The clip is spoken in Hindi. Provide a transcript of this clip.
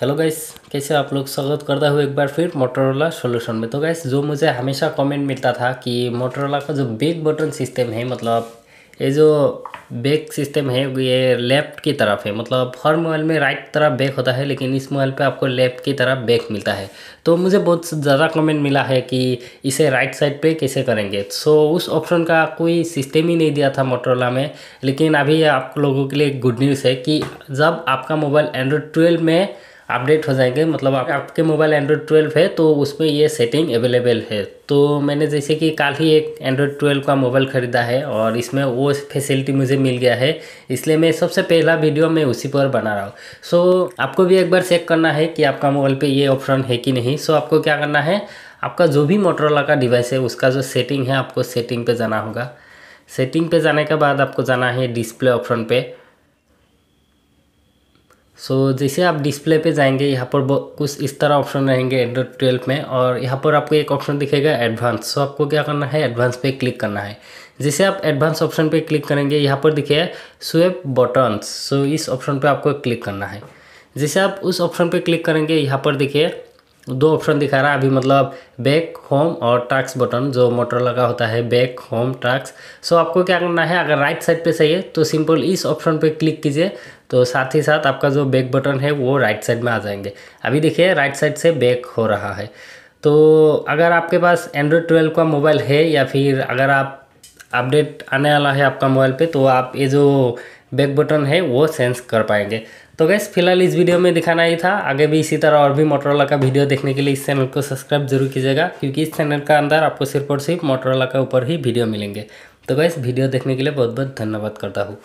हेलो गाइस कैसे आप लोग स्वागत करता हूँ एक बार फिर मोटरोला सोल्यूशन में तो गाइस जो मुझे हमेशा कमेंट मिलता था कि मोटरोला का जो बैक बटन सिस्टम है मतलब ये जो बैक सिस्टम है ये लेफ़्ट की तरफ है मतलब हर मोबाइल में राइट तरफ बैक होता है लेकिन इस मोबाइल पे आपको लेफ़्ट की तरफ बैक मिलता है तो मुझे बहुत ज़्यादा कमेंट मिला है कि इसे राइट साइड पे कैसे करेंगे सो उस ऑप्शन का कोई सिस्टम ही नहीं दिया था मोटरोला में लेकिन अभी आप लोगों के लिए गुड न्यूज़ है कि जब आपका मोबाइल एंड्रॉयड ट्वेल्व में अपडेट हो जाएंगे मतलब आप, आपके मोबाइल एंड्रॉयड ट्वेल्व है तो उसमें ये सेटिंग अवेलेबल है तो मैंने जैसे कि कल ही एक एंड्रॉयड 12 का मोबाइल ख़रीदा है और इसमें वो फैसिलिटी मुझे मिल गया है इसलिए मैं सबसे पहला वीडियो मैं उसी पर बना रहा हूँ सो so, आपको भी एक बार चेक करना है कि आपका मोबाइल पर ये ऑप्शन है कि नहीं सो so, आपको क्या करना है आपका जो भी मोटरला का डिवाइस है उसका जो सेटिंग है आपको सेटिंग पर जाना होगा सेटिंग पर जाने के बाद आपको जाना है डिस्प्ले ऑप्शन पर सो so, जैसे आप डिस्प्ले पे जाएंगे यहाँ पर कुछ इस तरह ऑप्शन रहेंगे एंड्रॉयड ट्वेल्व में और यहाँ पर आपको एक ऑप्शन दिखेगा एडवांस सो आपको क्या करना है एडवांस पे क्लिक करना है जैसे आप एडवांस ऑप्शन पे क्लिक करेंगे यहाँ पर दिखेगा स्वेप बटन्स सो इस ऑप्शन पे आपको क्लिक करना है जैसे आप उस ऑप्शन पे क्लिक करेंगे यहाँ पर देखिए दो ऑप्शन दिखा रहा है अभी मतलब बैक होम और टैक्स बटन जो मोटर लगा होता है बैक होम टैक्स सो आपको क्या करना है अगर राइट साइड पे चाहिए तो सिंपल इस ऑप्शन पे क्लिक कीजिए तो साथ ही साथ आपका जो बैक बटन है वो राइट साइड में आ जाएंगे अभी देखिए राइट साइड से बैक हो रहा है तो अगर आपके पास एंड्रॉयड ट्वेल्व का मोबाइल है या फिर अगर आप अपडेट आने वाला है आपका मोबाइल पे तो आप ये जो बैक बटन है वो सेंस कर पाएंगे तो गैस फिलहाल इस वीडियो में दिखाना ही था आगे भी इसी तरह और भी मोटरोला का वीडियो देखने के लिए इस चैनल को सब्सक्राइब जरूर कीजिएगा क्योंकि इस चैनल का अंदर आपको सिर्फ और सिर्फ मोटरोला के ऊपर ही वीडियो मिलेंगे तो गैस वीडियो देखने के लिए बहुत बहुत धन्यवाद करता हूँ